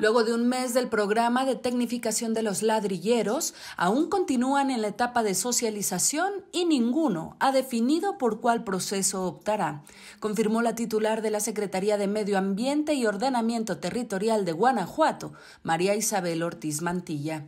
Luego de un mes del programa de tecnificación de los ladrilleros, aún continúan en la etapa de socialización y ninguno ha definido por cuál proceso optará, confirmó la titular de la Secretaría de Medio Ambiente y Ordenamiento Territorial de Guanajuato, María Isabel Ortiz Mantilla.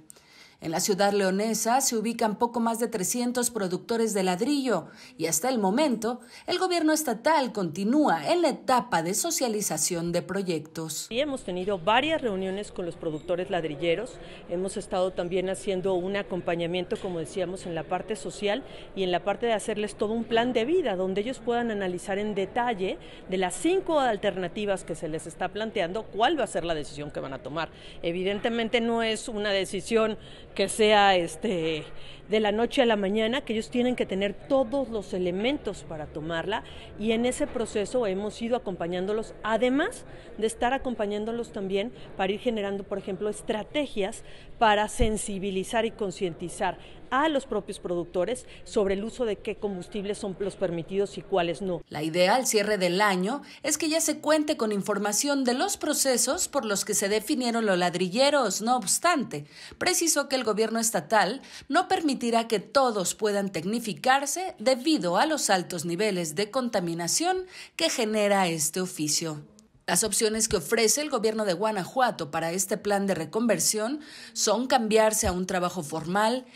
En la ciudad leonesa se ubican poco más de 300 productores de ladrillo y hasta el momento el gobierno estatal continúa en la etapa de socialización de proyectos. Y hemos tenido varias reuniones con los productores ladrilleros, hemos estado también haciendo un acompañamiento, como decíamos, en la parte social y en la parte de hacerles todo un plan de vida donde ellos puedan analizar en detalle de las cinco alternativas que se les está planteando cuál va a ser la decisión que van a tomar. Evidentemente no es una decisión que sea este de la noche a la mañana, que ellos tienen que tener todos los elementos para tomarla y en ese proceso hemos ido acompañándolos, además de estar acompañándolos también para ir generando, por ejemplo, estrategias para sensibilizar y concientizar a los propios productores sobre el uso de qué combustibles son los permitidos y cuáles no. La idea al cierre del año es que ya se cuente con información de los procesos por los que se definieron los ladrilleros. No obstante, precisó que el gobierno estatal no permite permitirá que todos puedan tecnificarse debido a los altos niveles de contaminación que genera este oficio. Las opciones que ofrece el gobierno de Guanajuato para este plan de reconversión son cambiarse a un trabajo formal,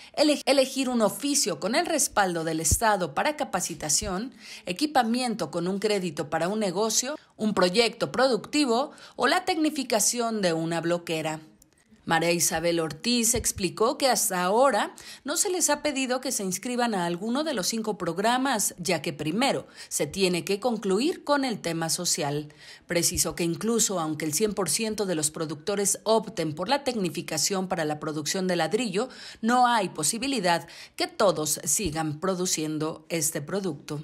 elegir un oficio con el respaldo del Estado para capacitación, equipamiento con un crédito para un negocio, un proyecto productivo o la tecnificación de una bloquera. María Isabel Ortiz explicó que hasta ahora no se les ha pedido que se inscriban a alguno de los cinco programas, ya que primero se tiene que concluir con el tema social. Precisó que incluso aunque el 100% de los productores opten por la tecnificación para la producción de ladrillo, no hay posibilidad que todos sigan produciendo este producto.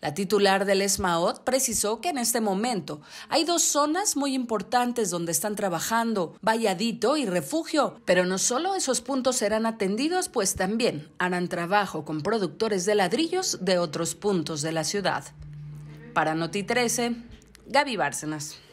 La titular del ESMAOT precisó que en este momento hay dos zonas muy importantes donde están trabajando, Valladito y Refugio, pero no solo esos puntos serán atendidos, pues también harán trabajo con productores de ladrillos de otros puntos de la ciudad. Para Noti 13, Gaby Bárcenas.